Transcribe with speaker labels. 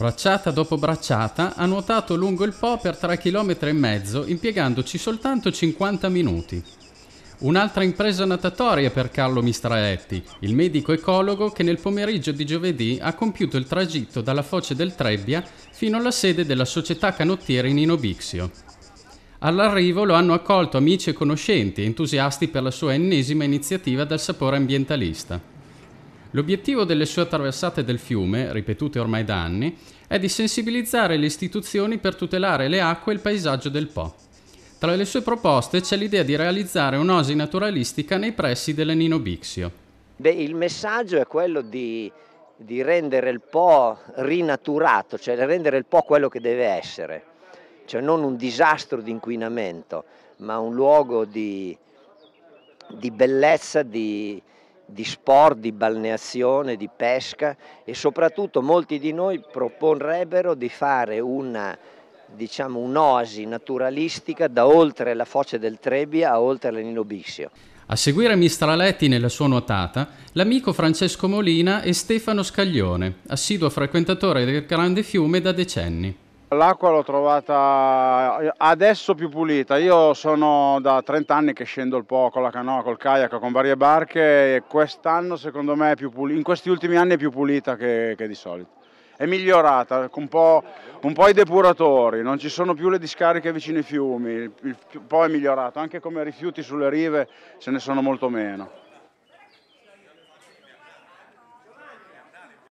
Speaker 1: Bracciata dopo bracciata ha nuotato lungo il Po per 3 km e mezzo, impiegandoci soltanto 50 minuti. Un'altra impresa natatoria per Carlo Mistraetti, il medico ecologo che nel pomeriggio di giovedì ha compiuto il tragitto dalla foce del Trebbia fino alla sede della società canottieri Nino Bixio. All'arrivo lo hanno accolto amici e conoscenti, entusiasti per la sua ennesima iniziativa dal sapore ambientalista. L'obiettivo delle sue attraversate del fiume, ripetute ormai da anni, è di sensibilizzare le istituzioni per tutelare le acque e il paesaggio del Po. Tra le sue proposte c'è l'idea di realizzare un'osi naturalistica nei pressi della Nino Bixio.
Speaker 2: Beh, il messaggio è quello di, di rendere il Po rinaturato, cioè rendere il Po quello che deve essere, cioè non un disastro di inquinamento, ma un luogo di, di bellezza, di, di sport, di balneazione, di pesca e soprattutto molti di noi proporrebbero di fare una diciamo un'oasi naturalistica da oltre la foce del Trebbia a oltre l'Enilobissio.
Speaker 1: A seguire Mistraletti nella sua nuotata, l'amico Francesco Molina e Stefano Scaglione, assiduo frequentatore del grande fiume da decenni.
Speaker 3: L'acqua l'ho trovata eh, adesso più pulita, io sono da 30 anni che scendo il po' con la canoa, col kayak, con varie barche e quest'anno secondo me pulita, in questi ultimi anni è più pulita che, che di solito. È migliorata, con un po', un po' i depuratori, non ci sono più le discariche vicino ai fiumi, poi è migliorato, anche come rifiuti sulle rive ce ne sono molto meno.